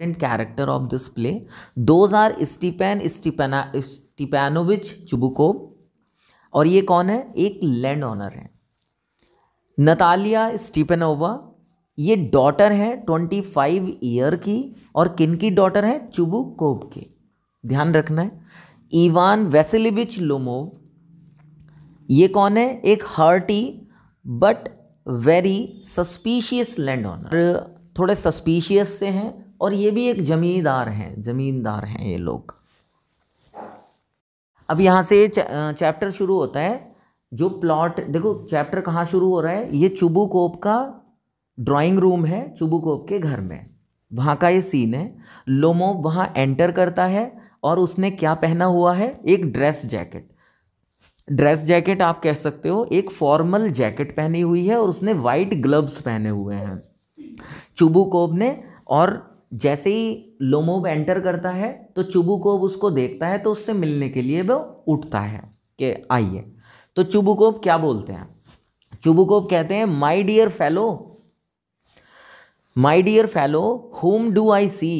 important character of this play those are Stepan Stepana Stepanovich Chubukov और ये कौन है एक लैंड ऑनर है नतालिया स्टीपेनोवा ये डॉटर है ट्वेंटी फाइव ईयर की और किन की डॉटर है चुबुकोव के ध्यान रखना है इवान वेसिलिविच लोमोव ये कौन है एक hearty but very suspicious land owner थोड़े सस्पीशियस से हैं और ये भी एक जमींदार हैं ज़मींदार हैं ये लोग अब यहाँ से चैप्टर शुरू होता है जो प्लॉट देखो चैप्टर कहाँ शुरू हो रहा है ये चुबू कोप का ड्राइंग रूम है चुबू कोप के घर में वहाँ का ये सीन है लोमो वहाँ एंटर करता है और उसने क्या पहना हुआ है एक ड्रेस जैकेट ड्रेस जैकेट आप कह सकते हो एक फॉर्मल जैकेट पहनी हुई है और उसने वाइट ग्लव्स पहने हुए हैं चुबू कोप ने और जैसे ही लोमोब एंटर करता है तो चुबुकोब उसको देखता है तो उससे मिलने के लिए वो उठता है कि आइए तो चुबुकोब क्या बोलते हैं चुबुकोब कहते हैं my dear fellow my dear fellow whom do I see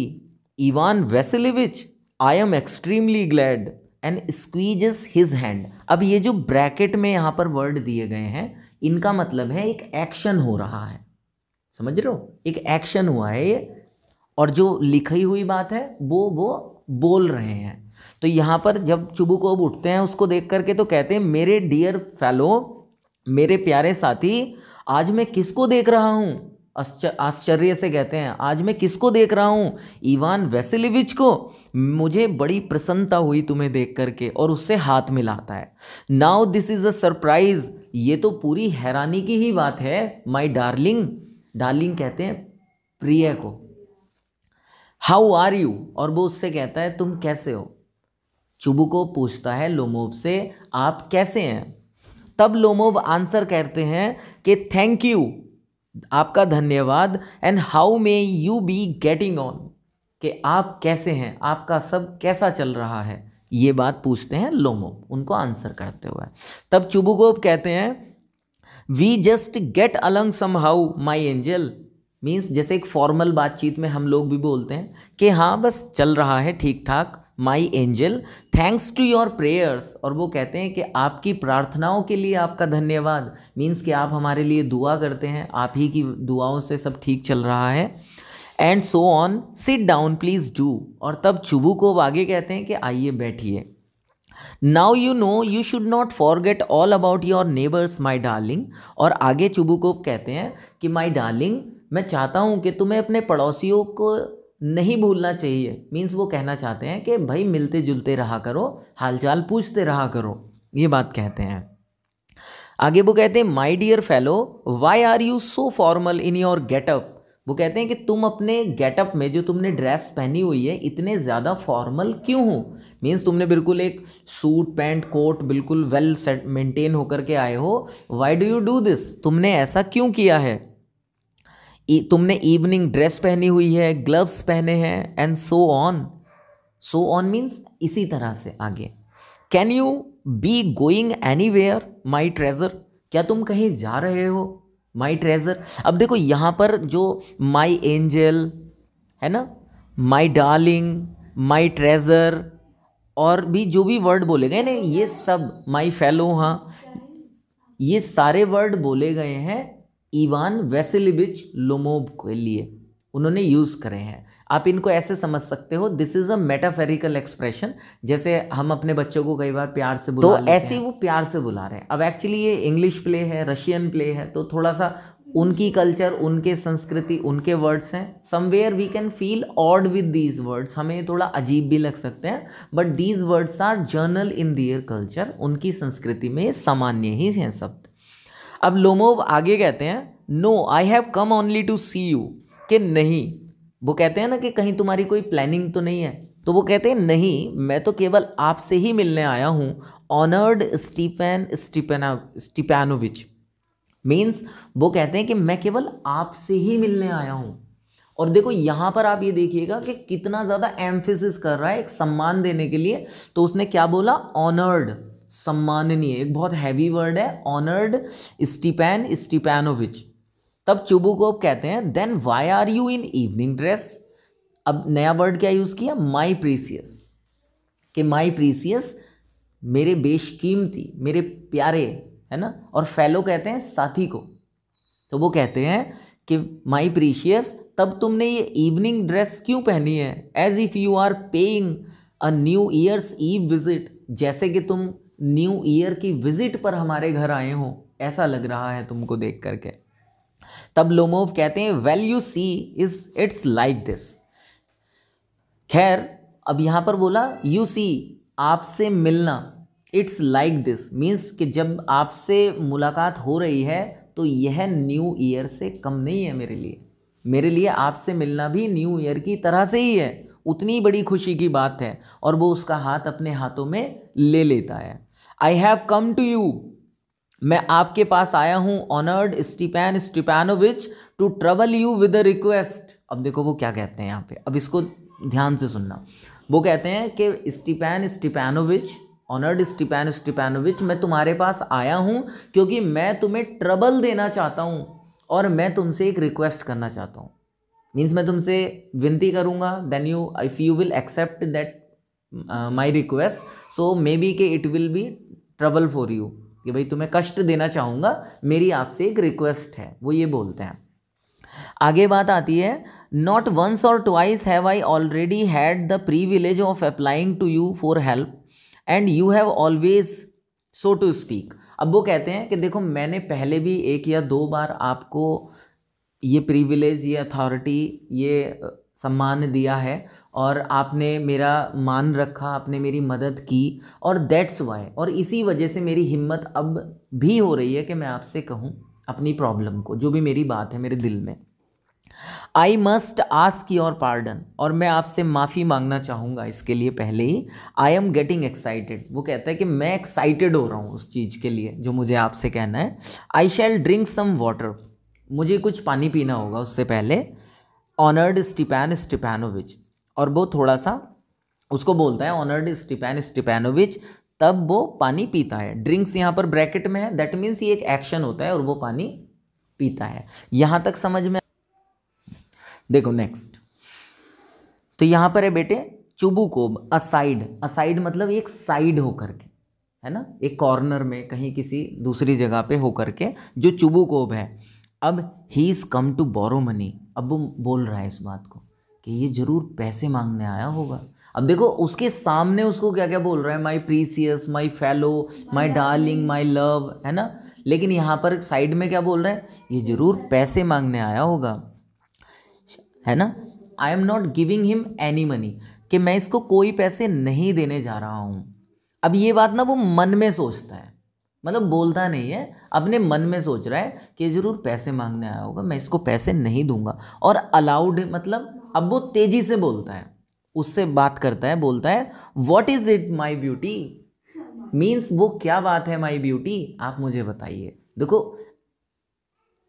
Ivan Vassilevitch I am extremely glad and is his hand अब ये जो ब्रैकेट में यहाँ पर वर्ड दिए गए हैं इनका मतलब है एक एक्शन हो रहा है समझ रहे हो एक एक्शन हुआ है ये और जो लिखी हुई बात है वो वो बोल रहे हैं तो यहाँ पर जब को उठते हैं उसको देख करके तो कहते हैं मेरे डियर फैलो मेरे प्यारे साथी आज मैं किसको देख रहा हूँ आश्चर्य से कहते हैं आज मैं किसको देख रहा हूँ इवान वेसिलिविच को मुझे बड़ी प्रसन्नता हुई तुम्हें देख करके और उससे हाथ मिलाता है now this is a surprise ये तो पूरी हैरानी की ही बात है माई डार्लिंग डार्लिंग कहते हैं प्रिय को हाउ आर यू और वो उससे कहता है तुम कैसे हो चुबू को पूछता है लोमोब से आप कैसे हैं तब लोमोब आंसर करते हैं कि थैंक यू आपका धन्यवाद and how may you be getting on कि आप कैसे हैं आपका सब कैसा चल रहा है ये बात पूछते हैं लोमोब उनको आंसर करते हुए तब चुबुकोब कहते हैं we just get along somehow my angel means जैसे एक फॉर्मल बातचीत में हम लोग भी बोलते हैं कि हाँ बस चल रहा है ठीक ठाक my angel thanks to your prayers और वो कहते हैं कि आपकी प्रार्थनाओं के लिए आपका धन्यवाद मीन्स कि आप हमारे लिए दुआ करते हैं आप ही की दुआओं से सब ठीक चल रहा है and so on sit down please do और तब चुबू को आगे कहते हैं कि आइए बैठिए now you know you should not forget all about your neighbours my darling और आगे चुबू को कहते हैं कि माई डार्लिंग मैं चाहता हूँ कि तुम्हें अपने पड़ोसियों को नहीं भूलना चाहिए मीन्स वो कहना चाहते हैं कि भाई मिलते जुलते रहा करो हालचाल पूछते रहा करो ये बात कहते हैं आगे वो कहते हैं my dear fellow why are you so formal in your getup वो कहते हैं कि तुम अपने गेटअप में जो तुमने ड्रेस पहनी हुई है इतने ज़्यादा फॉर्मल क्यों हो मीन्स तुमने बिल्कुल एक सूट पैंट कोट बिल्कुल वेल सेट मेंटेन होकर के आए हो why do you do this तुमने ऐसा क्यों किया है तुमने इवनिंग ड्रेस पहनी हुई है ग्लव्स पहने हैं and so on so on means इसी तरह से आगे can you be going anywhere my treasure क्या तुम कहीं जा रहे हो माई ट्रेजर अब देखो यहाँ पर जो माई एंजल है ना माई डार्लिंग माई ट्रेजर और भी जो भी वर्ड बोले गए ना ये सब माई फेलो हाँ ये सारे वर्ड बोले गए हैं इवान वेसिलिविच लोमोब के लिए उन्होंने यूज़ करे हैं आप इनको ऐसे समझ सकते हो this is a metaphorical expression जैसे हम अपने बच्चों को कई बार प्यार से बुला तो ऐसे वो प्यार से बुला रहे हैं अब एक्चुअली ये इंग्लिश प्ले है रशियन प्ले है तो थोड़ा सा उनकी कल्चर उनके संस्कृति उनके वर्ड्स हैं somewhere we can feel odd with these words हमें थोड़ा अजीब भी लग सकते हैं but these words are general in their culture उनकी संस्कृति में सामान्य ही हैं शब्द अब लोमोव आगे कहते हैं no I have come only to see you कि नहीं वो कहते हैं ना कि कहीं तुम्हारी कोई प्लानिंग तो नहीं है तो वो कहते हैं नहीं मैं तो केवल आपसे ही मिलने आया हूँ honoured Stephen Stepana Stepanovich means वो कहते हैं कि मैं केवल आपसे ही मिलने आया हूँ और देखो यहाँ पर आप ये देखिएगा कि कितना ज़्यादा एम्फेसिस कर रहा है एक सम्मान देने के लिए तो उसने क्या बोला ऑनर्ड सम्माननीय एक बहुत हैवी वर्ड है ऑनर्ड स्टीपेन स्टीपेनोविच तब अब कहते हैं then why are you in evening dress अब नया वर्ड क्या यूज़ किया माई प्रीसियस कि माई प्रीसियस मेरे बेशकीमती मेरे प्यारे है ना और फैलो कहते हैं साथी को तो वो कहते हैं कि माई प्रीशियस तब तुमने ये इवनिंग ड्रेस क्यों पहनी है as if you are paying a new year's eve visit जैसे कि तुम न्यू ईयर की विजिट पर हमारे घर आए हो ऐसा लग रहा है तुमको देख करके तब लोमोव कहते हैं well you see is it's like this खैर अब यहां पर बोला यू सी आपसे मिलना इट्स लाइक दिस मीन्स कि जब आपसे मुलाकात हो रही है तो यह न्यू ईयर से कम नहीं है मेरे लिए मेरे लिए आपसे मिलना भी न्यू ईयर की तरह से ही है उतनी बड़ी खुशी की बात है और वो उसका हाथ अपने हाथों में ले लेता है I have come to you मैं आपके पास आया हूं honoured Stepan Stepanovich to trouble you with a request अब देखो वो क्या कहते हैं यहाँ पे अब इसको ध्यान से सुनना वो कहते हैं कि स्टीपैन स्टीपैनोविच ऑनर्ड स्टीपैन स्टीपैनोविच मैं तुम्हारे पास आया हूँ क्योंकि मैं तुम्हें ट्रबल देना चाहता हूँ और मैं तुमसे एक रिक्वेस्ट करना चाहता हूँ मीन्स मैं तुमसे विनती करूँगा then you if you will accept that my request so may be के it will be trouble for you कि भाई तुम्हें कष्ट देना चाहूँगा मेरी आपसे एक रिक्वेस्ट है वो ये बोलते हैं आगे बात आती है नॉट वंस और twice have I already had the privilege of applying to you for help and you have always so to speak अब वो कहते हैं कि देखो मैंने पहले भी एक या दो बार आपको ये प्रिविलेज ये अथॉरिटी ये सम्मान दिया है और आपने मेरा मान रखा आपने मेरी मदद की और दैट्स वाई और इसी वजह से मेरी हिम्मत अब भी हो रही है कि मैं आपसे कहूँ अपनी प्रॉब्लम को जो भी मेरी बात है मेरे दिल में I must ask your pardon और मैं आपसे माफ़ी मांगना चाहूँगा इसके लिए पहले ही आई एम गेटिंग एक्साइटेड वो कहता है कि मैं एक्साइटेड हो रहा हूँ उस चीज़ के लिए जो मुझे आपसे कहना है आई शैल ड्रिंक सम वाटर मुझे कुछ पानी पीना होगा उससे पहले ऑनर्ड स्टिपैन स्टिपैनोविच और वो थोड़ा सा उसको बोलता है ऑनर्ड स्टिपैन स्टिपैनोविच तब वो पानी पीता है ड्रिंक्स यहाँ पर ब्रैकेट में है दैट मीन्स ये एक एक्शन होता है और वो पानी पीता है यहाँ तक समझ में देखो नेक्स्ट तो यहाँ पर है बेटे चुबुकोब असाइड असाइड मतलब एक साइड होकर के है ना एक कॉर्नर में कहीं किसी दूसरी जगह पे होकर के जो चुबुकोब है अब he is come to borrow money अब वो बोल रहा है इस बात को कि ये ज़रूर पैसे मांगने आया होगा अब देखो उसके सामने उसको क्या क्या बोल रहा है my precious my fellow my darling my love है ना लेकिन यहाँ पर साइड में क्या बोल रहे हैं ये ज़रूर पैसे मांगने आया होगा है ना I am not giving him any money कि मैं इसको कोई पैसे नहीं देने जा रहा हूँ अब ये बात ना वो मन में सोचता है मतलब बोलता नहीं है अपने मन में सोच रहा है कि ज़रूर पैसे मांगने आया होगा मैं इसको पैसे नहीं दूंगा और अलाउड मतलब अब वो तेज़ी से बोलता है उससे बात करता है बोलता है what is it my beauty means वो क्या बात है माई ब्यूटी आप मुझे बताइए देखो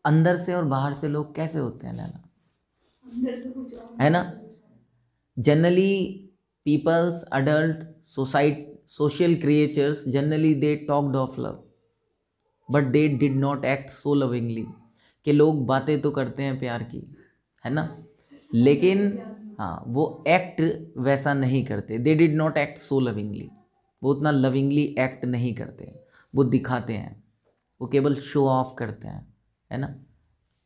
अंदर से और बाहर से लोग कैसे होते हैं लैला है ना generally peoples adult society social creatures generally they talked of love but they did not act so lovingly कि लोग बातें तो करते हैं प्यार की है ना लेकिन हाँ वो एक्ट वैसा नहीं करते they did not act so lovingly वो उतना लविंगली एक्ट नहीं करते वो दिखाते हैं वो केवल शो ऑफ करते हैं है ना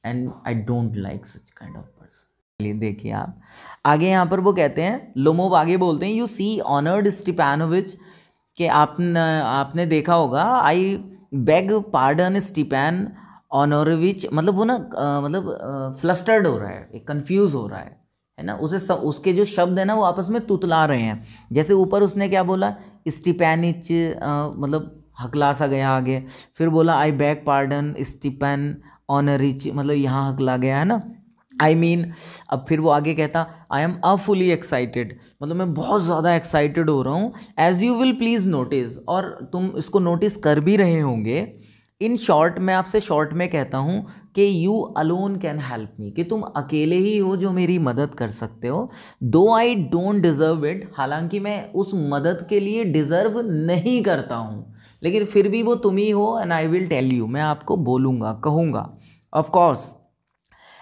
and I don't like such kind of person चलिए देखिए आप आगे यहाँ पर वो कहते हैं लोमोव आगे बोलते हैं यू सी ऑनर्ड स्टिपैनोविच के आपने आपने देखा होगा आई बैग पार्डन स्टीपैन ऑनोरविच मतलब वो ना मतलब फ्लस्टर्ड हो रहा है एक कन्फ्यूज हो रहा है है ना उसे सब उसके जो शब्द है ना वो आपस में तुतला रहे हैं जैसे ऊपर उसने क्या बोला स्टीपैनिच मतलब हकला सा गया आगे फिर बोला आई बैग पार्डन स्टीपैन ऑनरिच मतलब यहाँ हकला गया है ना आई I मीन mean, अब फिर वो आगे कहता I am a fully excited मतलब मैं बहुत ज़्यादा एक्साइटेड हो रहा हूँ as you will please notice और तुम इसको नोटिस कर भी रहे होंगे इन शॉर्ट मैं आपसे शॉर्ट में कहता हूँ कि you alone can help me कि तुम अकेले ही हो जो मेरी मदद कर सकते हो दो आई डोंट डिज़र्व इट हालांकि मैं उस मदद के लिए डिज़र्व नहीं करता हूँ लेकिन फिर भी वो तुम ही हो and I will tell you मैं आपको बोलूँगा कहूँगा of course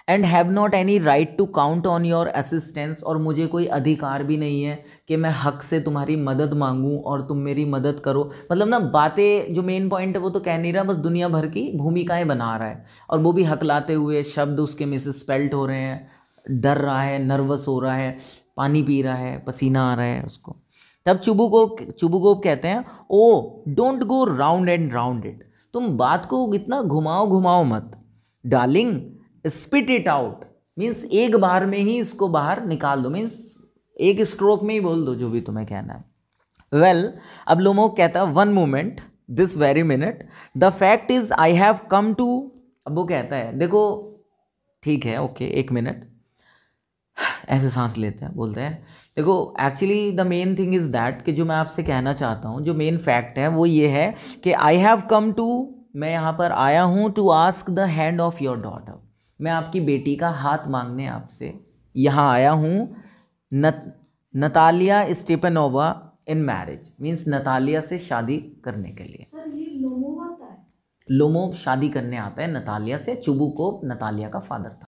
and have not any right to count on your assistance और मुझे कोई अधिकार भी नहीं है कि मैं हक से तुम्हारी मदद मांगूँ और तुम मेरी मदद करो मतलब ना बातें जो मेन पॉइंट है वो तो कह नहीं रहा बस दुनिया भर की भूमिकाएं बना रहा है और वो भी हक लाते हुए शब्द उसके मिस स्पेल्ट हो रहे हैं डर रहा है नर्वस हो रहा है पानी पी रहा है पसीना आ रहा है उसको तब चुबू चुबुकोप कहते हैं oh don't go round and round it तुम बात को इतना घुमाओ घुमाओ मत darling spit it out means एक बार में ही इसको बाहर निकाल दो मीन्स एक स्ट्रोक में ही बोल दो जो भी तुम्हें कहना है वेल well, अब लोमो कहता है one moment this very minute the fact is I have come to अब वो कहता है देखो ठीक है ओके okay, एक मिनट ऐसे सांस लेते हैं बोलते हैं देखो actually the main thing is that कि जो मैं आपसे कहना चाहता हूँ जो मेन फैक्ट है वो ये है कि आई हैव कम टू मैं यहाँ पर आया हूँ to ask the hand of your daughter मैं आपकी बेटी का हाथ मांगने आपसे यहाँ आया हूँ Natalia Stepanova in marriage means Natalia से शादी करने के लिए लोमोव लोमोव शादी करने आता है नतालिया से चुबुकोप नतालिया का फादर था